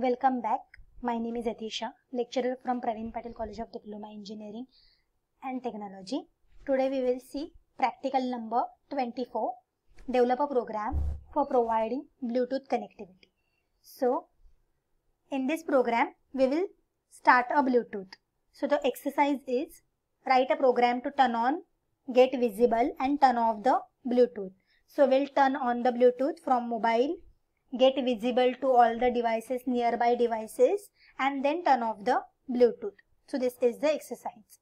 Welcome back. My name is Atisha, lecturer from Praveen Patel College of Diploma Engineering and Technology. Today we will see practical number 24, develop a program for providing Bluetooth connectivity. So, in this program, we will start a Bluetooth. So, the exercise is write a program to turn on, get visible and turn off the Bluetooth. So, we'll turn on the Bluetooth from mobile get visible to all the devices nearby devices and then turn off the bluetooth so this is the exercise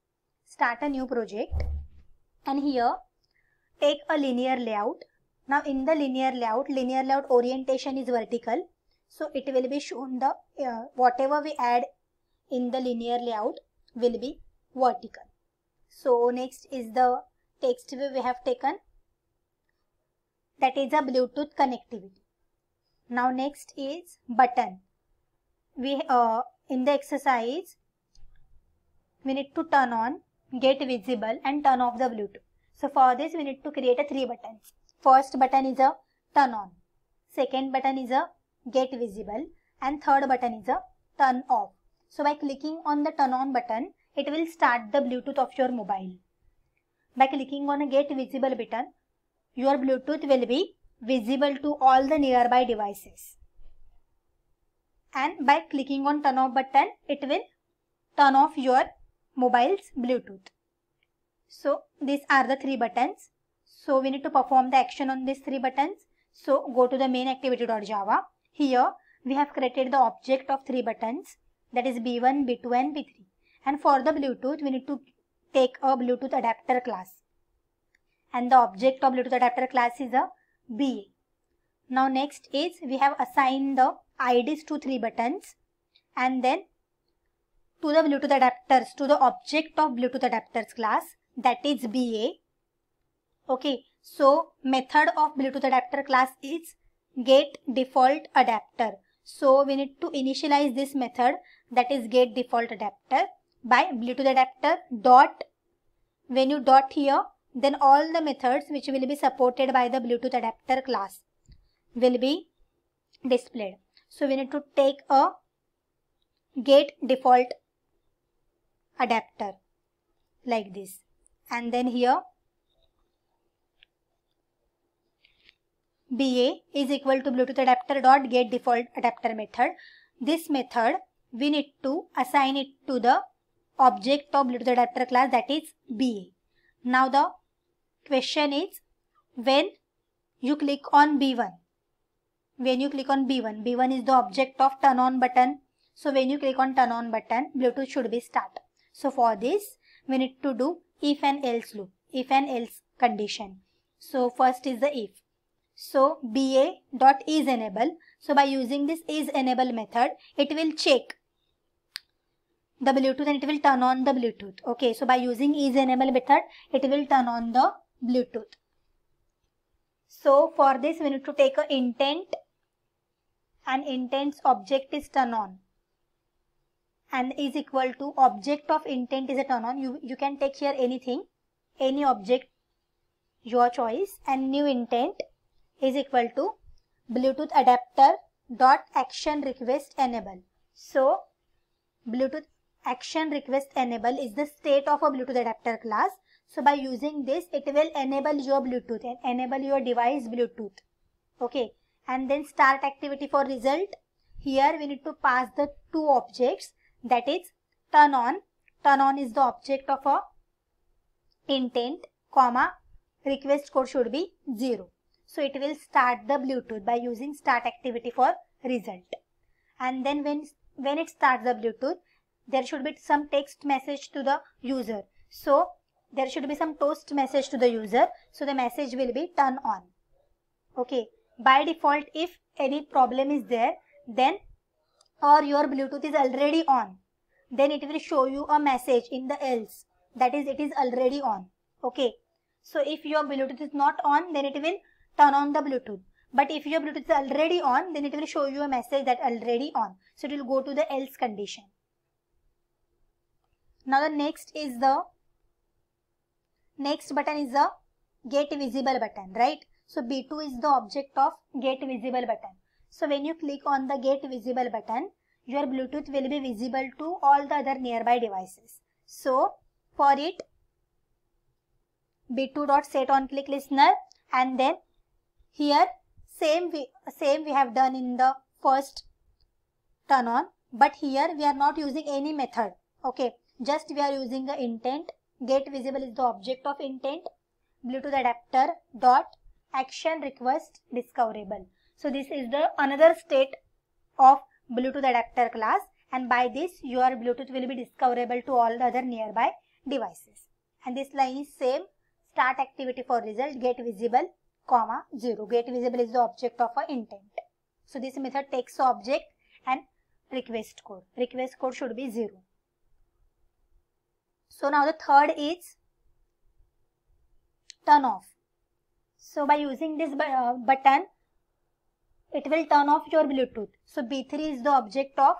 start a new project and here take a linear layout now in the linear layout linear layout orientation is vertical so it will be shown the uh, whatever we add in the linear layout will be vertical so next is the text we have taken that is a bluetooth connectivity now next is button. We uh, in the exercise we need to turn on get visible and turn off the Bluetooth. So for this we need to create a three buttons. First button is a turn on. Second button is a get visible and third button is a turn off. So by clicking on the turn on button it will start the Bluetooth of your mobile. By clicking on a get visible button your Bluetooth will be visible to all the nearby devices. And by clicking on turn off button, it will turn off your mobile's Bluetooth. So these are the three buttons. So we need to perform the action on these three buttons. So go to the main activity.java. Here we have created the object of three buttons that is B1, B2 and B3. And for the Bluetooth, we need to take a Bluetooth adapter class. And the object of Bluetooth adapter class is a B. Now next is we have assigned the IDs to three buttons and then to the Bluetooth adapters to the object of Bluetooth adapters class that is BA. Okay, so method of Bluetooth adapter class is get default adapter. So we need to initialize this method that is get default adapter by Bluetooth adapter dot when you dot here then all the methods which will be supported by the Bluetooth adapter class will be displayed. So we need to take a get default adapter like this and then here BA is equal to Bluetooth adapter dot get default adapter method. This method we need to assign it to the object of Bluetooth adapter class that is BA. Now the question is when you click on B1. When you click on B1, B1 is the object of turn on button. So when you click on turn on button, Bluetooth should be start. So for this, we need to do if and else loop, if and else condition. So first is the if. So BA dot is enable. So by using this is enable method, it will check the Bluetooth and it will turn on the Bluetooth. Okay, so by using is enable method, it will turn on the Bluetooth. So for this we need to take an intent and intent's object is turn on and is equal to object of intent is a turn on. You, you can take here anything, any object your choice and new intent is equal to Bluetooth adapter dot action request enable. So Bluetooth action request enable is the state of a Bluetooth adapter class so by using this, it will enable your Bluetooth and enable your device Bluetooth. Okay. And then start activity for result. Here we need to pass the two objects that is turn on. Turn on is the object of a intent, comma, request code should be 0. So it will start the Bluetooth by using start activity for result. And then when, when it starts the Bluetooth, there should be some text message to the user. So there should be some toast message to the user so the message will be turn on okay by default if any problem is there then or your bluetooth is already on then it will show you a message in the else that is it is already on okay so if your bluetooth is not on then it will turn on the bluetooth but if your bluetooth is already on then it will show you a message that already on so it will go to the else condition now the next is the Next button is the get visible button, right? So B2 is the object of get visible button. So when you click on the get visible button, your Bluetooth will be visible to all the other nearby devices. So for it, B2 dot set on click listener and then here same we, same we have done in the first turn on but here we are not using any method okay just we are using the intent get visible is the object of intent bluetooth adapter dot action request discoverable so this is the another state of bluetooth adapter class and by this your bluetooth will be discoverable to all the other nearby devices and this line is same start activity for result get visible comma 0 get visible is the object of a intent so this method takes object and request code request code should be 0 so now the third is turn off. So by using this uh, button, it will turn off your Bluetooth. So B3 is the object of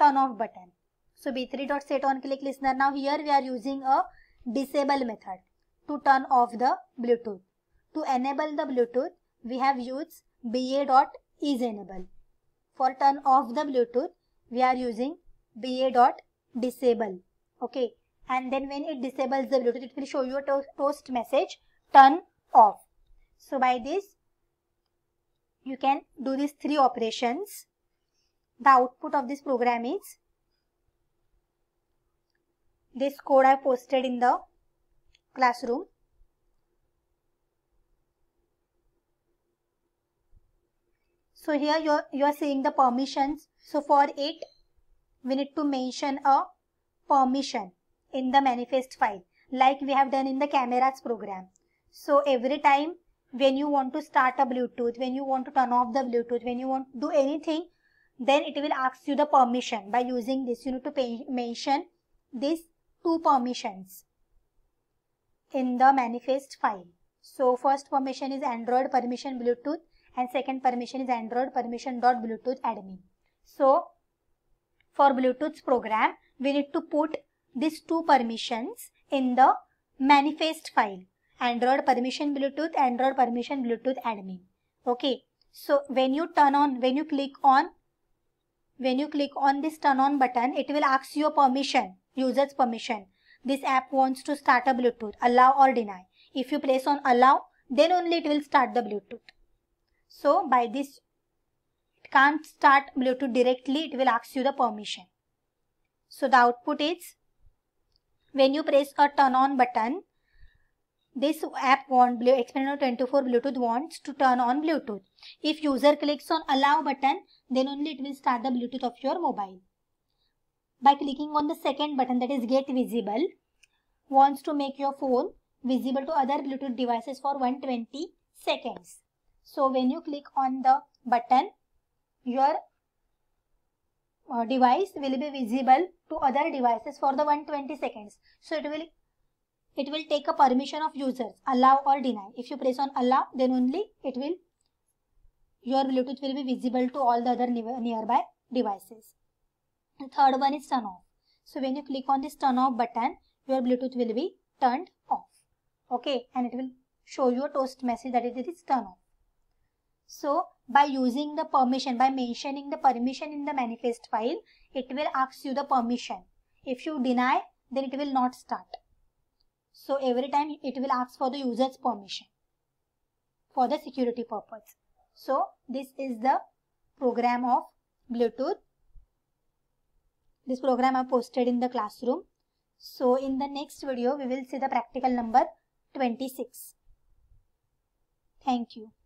turn off button. So B3.set on click listener. Now here we are using a disable method to turn off the Bluetooth. To enable the Bluetooth, we have used ba.isEnable. For turn off the Bluetooth, we are using ba.disable. Okay and then when it disables the bluetooth it will show you a to toast message turn off so by this you can do these three operations the output of this program is this code I posted in the classroom So here you're, you're seeing the permissions. So for it, we need to mention a permission in the manifest file like we have done in the cameras program. So every time when you want to start a Bluetooth, when you want to turn off the Bluetooth, when you want to do anything, then it will ask you the permission. By using this, you need to pay, mention these two permissions in the manifest file. So first permission is Android permission Bluetooth and second permission is Android permission dot Bluetooth admin. So for Bluetooth program, we need to put these two permissions in the manifest file android permission bluetooth android permission bluetooth admin okay so when you turn on when you click on when you click on this turn on button it will ask your permission user's permission this app wants to start a bluetooth allow or deny if you place on allow then only it will start the bluetooth so by this it can't start bluetooth directly it will ask you the permission so the output is when you press a turn on button, this app want Experiment 24 Bluetooth wants to turn on Bluetooth. If user clicks on allow button, then only it will start the Bluetooth of your mobile. By clicking on the second button that is get visible, wants to make your phone visible to other Bluetooth devices for 120 seconds. So when you click on the button, your uh, device will be visible to other devices for the 120 seconds. So it will it will take a permission of users allow or deny. If you press on allow then only it will your Bluetooth will be visible to all the other nearby devices. The third one is turn off. So when you click on this turn off button your Bluetooth will be turned off. Okay and it will show you a toast message that it is turn off. So by using the permission, by mentioning the permission in the manifest file, it will ask you the permission. If you deny, then it will not start. So every time it will ask for the user's permission for the security purpose. So this is the program of Bluetooth. This program I posted in the classroom. So in the next video, we will see the practical number 26. Thank you.